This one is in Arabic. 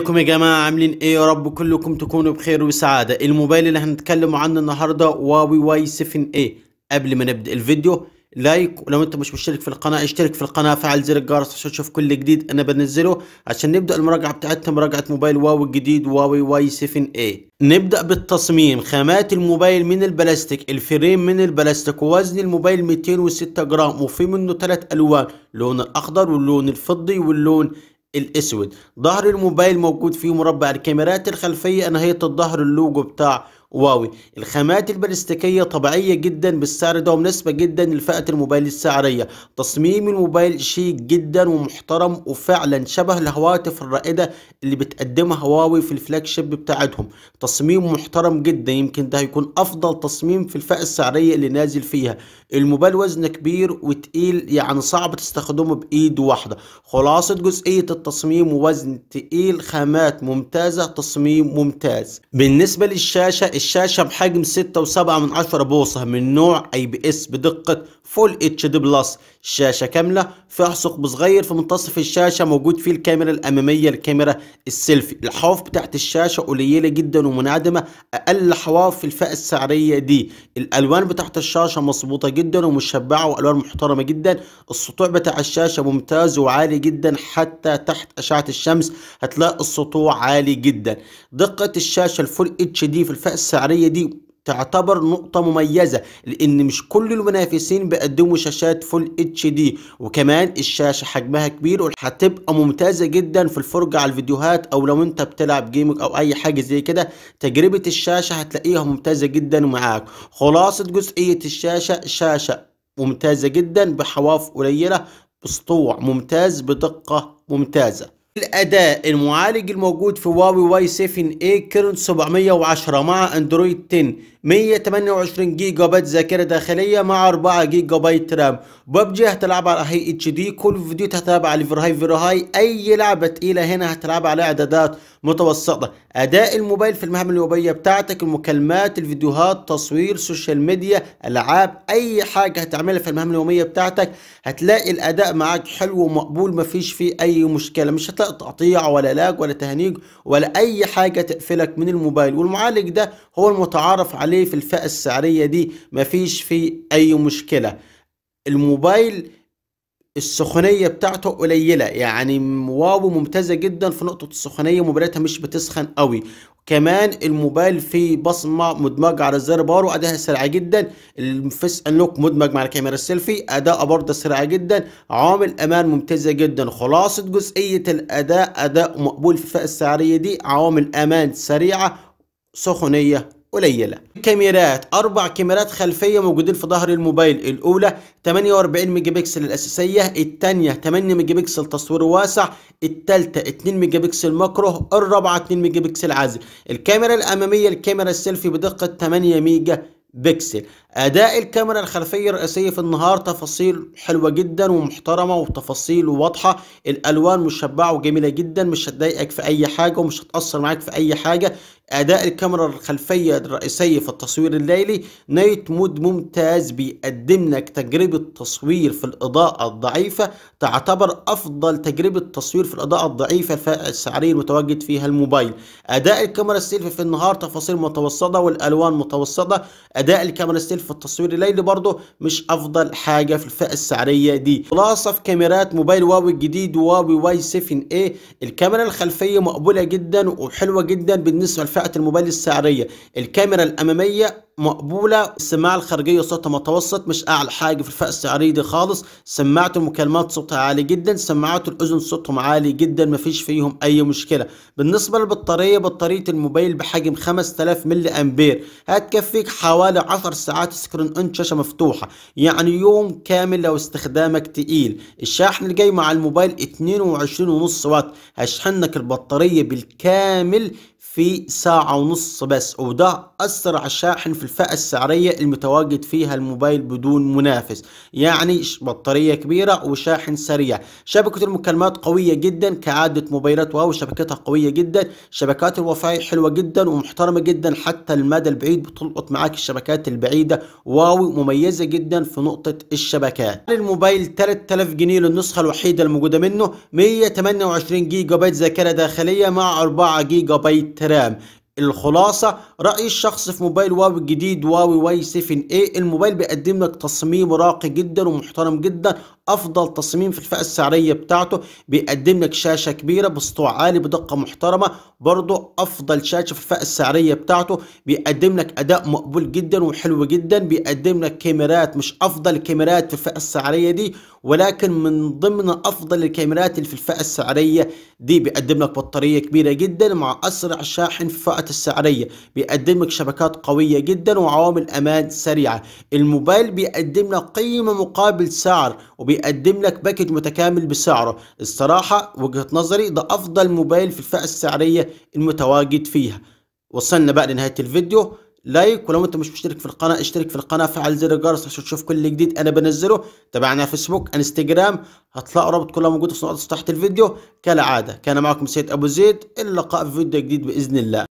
لكم يا جماعة عاملين ايه يا رب كلكم تكونوا بخير وسعادة الموبايل اللي هنتكلم عنه النهاردة واوي واي 7 ايه قبل ما نبدأ الفيديو لايك ولو انت مش مشترك في القناة اشترك في القناة فعل زر الجرس عشان تشوف كل جديد انا بنزله عشان نبدأ المراجعة بتاعتنا مراجعة موبايل واو الجديد واوي واي 7 ايه نبدأ بالتصميم خامات الموبايل من البلاستيك الفريم من البلاستيك ووزن الموبايل 206 جرام وفي منه ثلاث الوان لون الاخضر واللون الفضي واللون الاسود ظهر الموبايل موجود فيه مربع الكاميرات الخلفيه نهايه الظهر اللوجو بتاع واوي الخامات البلاستيكية طبيعية جدا بالسعر ده ومناسبة جدا لفئة الموبايل السعرية تصميم الموبايل شيك جدا ومحترم وفعلا شبه الهواتف الرائدة اللي بتقدمها هواوي في الفلاج شيب بتاعتهم تصميم محترم جدا يمكن ده هيكون افضل تصميم في الفئة السعرية اللي نازل فيها الموبايل وزنه كبير وتقيل يعني صعب تستخدمه بايد واحدة خلاصة جزئية التصميم ووزن تقيل خامات ممتازة تصميم ممتاز بالنسبة للشاشة الشاشة بحجم 6.7 بوصة من نوع اي بي اس بدقة فول اتش دي بلس شاشة كاملة فيها ثقب صغير في منتصف الشاشة موجود فيه الكاميرا الامامية الكاميرا السيلفي الحواف بتاعت الشاشة قليلة جدا ومنعدمة اقل حواف في الفئة السعرية دي الالوان بتاعت الشاشة مظبوطة جدا ومشبعة والوان محترمة جدا السطوع بتاع الشاشة ممتاز وعالي جدا حتى تحت اشعة الشمس هتلاقي السطوع عالي جدا دقة الشاشة الفول اتش دي في الفئة السعرية دي تعتبر نقطة مميزة لأن مش كل المنافسين بيقدموا شاشات فول اتش دي وكمان الشاشة حجمها كبير وهتبقى ممتازة جدا في الفرجة على الفيديوهات أو لو أنت بتلعب جيمك أو أي حاجة زي كده تجربة الشاشة هتلاقيها ممتازة جدا معاك خلاصة جزئية الشاشة شاشة ممتازة جدا بحواف قليلة بسطوع ممتاز بدقة ممتازة الاداء المعالج الموجود في هواوي واي 7 a إيه كيرن 710 مع اندرويد 10 128 جيجا بايت ذاكره داخليه مع 4 جيجا بايت رام ببجي هتلعب على هاي اتش دي كل فيديو هتلعب على فير هاي فير هاي اي لعبه تقيله هنا هتلعب على اعدادات متوسطه اداء الموبايل في المهام اليوميه بتاعتك المكالمات الفيديوهات تصوير سوشيال ميديا العاب اي حاجه هتعملها في المهام اليوميه بتاعتك هتلاقي الاداء معاك حلو ومقبول مفيش فيه اي مشكله مش تقطيع ولا لاج ولا تهنيج ولا اي حاجه تقفلك من الموبايل والمعالج ده هو المتعارف عليه في الفئه السعريه دي مفيش فيه اي مشكله الموبايل السخونيه بتاعته قليله يعني واو ممتازه جدا في نقطه السخونيه موبايلاتها مش بتسخن قوي كمان الموبايل فيه بصمه مدمجه على الزر بارو وادائها سريع جدا الفيس انلوك مدمج مع الكاميرا السيلفي اداء برضه سريع جدا عوامل امان ممتازه جدا خلاصه جزئيه الاداء اداء مقبول في الفئه السعريه دي عوامل امان سريعه سخونيه قليله كاميرات اربع كاميرات خلفيه موجودين في ظهر الموبايل الاولى 48 ميجا بكسل الاساسيه الثانيه 8 ميجا بكسل تصوير واسع الثالثه 2 ميجا بكسل ماكرو الرابعه 2 ميجا بكسل عازل الكاميرا الاماميه الكاميرا السيلفي بدقه 8 ميجا بكسل اداء الكاميرا الخلفيه الرئيسيه في النهار تفاصيل حلوه جدا ومحترمه وتفاصيل واضحه الالوان مشبعه وجميله جدا مش هتضايقك في اي حاجه ومش هتاثر معاك في اي حاجه أداء الكاميرا الخلفية الرئيسية في التصوير الليلي نايت مود ممتاز بيقدم لك تجربة تصوير في الإضاءة الضعيفة تعتبر أفضل تجربة تصوير في الإضاءة الضعيفة السعرية المتواجد فيها الموبايل أداء الكاميرا السيلفي في النهار تفاصيل متوسطة والألوان متوسطة أداء الكاميرا السيلفي في التصوير الليلي برضه مش أفضل حاجة في الفئة السعرية دي خلاصة في كاميرات موبايل واوي الجديد واوي واي 7 اي الكاميرا الخلفية مقبولة جدا وحلوة جدا بالنسبة للفئة منشأة الموبايل السعرية الكاميرا الأمامية مقبوله السماعه الخارجيه صوتها متوسط مش اعلى حاجه في الفئه السعريه دي خالص سماعه المكالمات صوتها عالي جدا سماعات الاذن صوتهم عالي جدا مفيش فيهم اي مشكله بالنسبه للبطاريه بطاريه الموبايل بحجم 5000 ملي امبير هتكفيك حوالي 10 ساعات سكرين اون شاشه مفتوحه يعني يوم كامل لو استخدامك تقيل الشاحن اللي جاي مع الموبايل 22.5 وات هشحنك البطاريه بالكامل في ساعه ونص بس وده اسرع شاحن في الفئة السعرية المتواجد فيها الموبايل بدون منافس يعني بطارية كبيرة وشاحن سريع شبكة المكالمات قوية جدا كعادة موبايلات واو شبكتها قوية جدا شبكات الوفاي حلوة جدا ومحترمة جدا حتى المدى البعيد بتلقط معاك الشبكات البعيدة واو مميزة جدا في نقطة الشبكات الموبايل 3000 جنيه للنسخة الوحيدة الموجودة منه 128 جيجا بايت ذاكرة داخلية مع 4 جيجا بايت رام الخلاصه رايي الشخصي في موبايل واو الجديد واوي واي 7 a الموبايل بيقدم لك تصميم راقي جدا ومحترم جدا افضل تصميم في الفئه السعريه بتاعته بيقدم لك شاشه كبيره بسطوع عالي بدقه محترمه برضه افضل شاشه في الفئه السعريه بتاعته بيقدم لك اداء مقبول جدا وحلو جدا بيقدم لك كاميرات مش افضل كاميرات في الفئه السعريه دي ولكن من ضمن افضل الكاميرات اللي في الفئه السعريه دي بيقدم لك بطاريه كبيره جدا مع اسرع شاحن في الفئه السعريه بيقدم لك شبكات قويه جدا وعوامل امان سريعه الموبايل بيقدم لك قيمه مقابل سعر وبي بيقدم لك باكج متكامل بسعره الصراحه وجهه نظري ده افضل موبايل في الفئه السعريه المتواجد فيها وصلنا بقى لنهايه الفيديو لايك ولو انت مش مشترك في القناه اشترك في القناه فعل زر الجرس عشان تشوف كل جديد انا بنزله تابعنا على فيسبوك انستجرام هتلاقوا رابط كلها موجود في نقطه تحت الفيديو كالعاده كان معكم سيد ابو زيد اللقاء في فيديو جديد باذن الله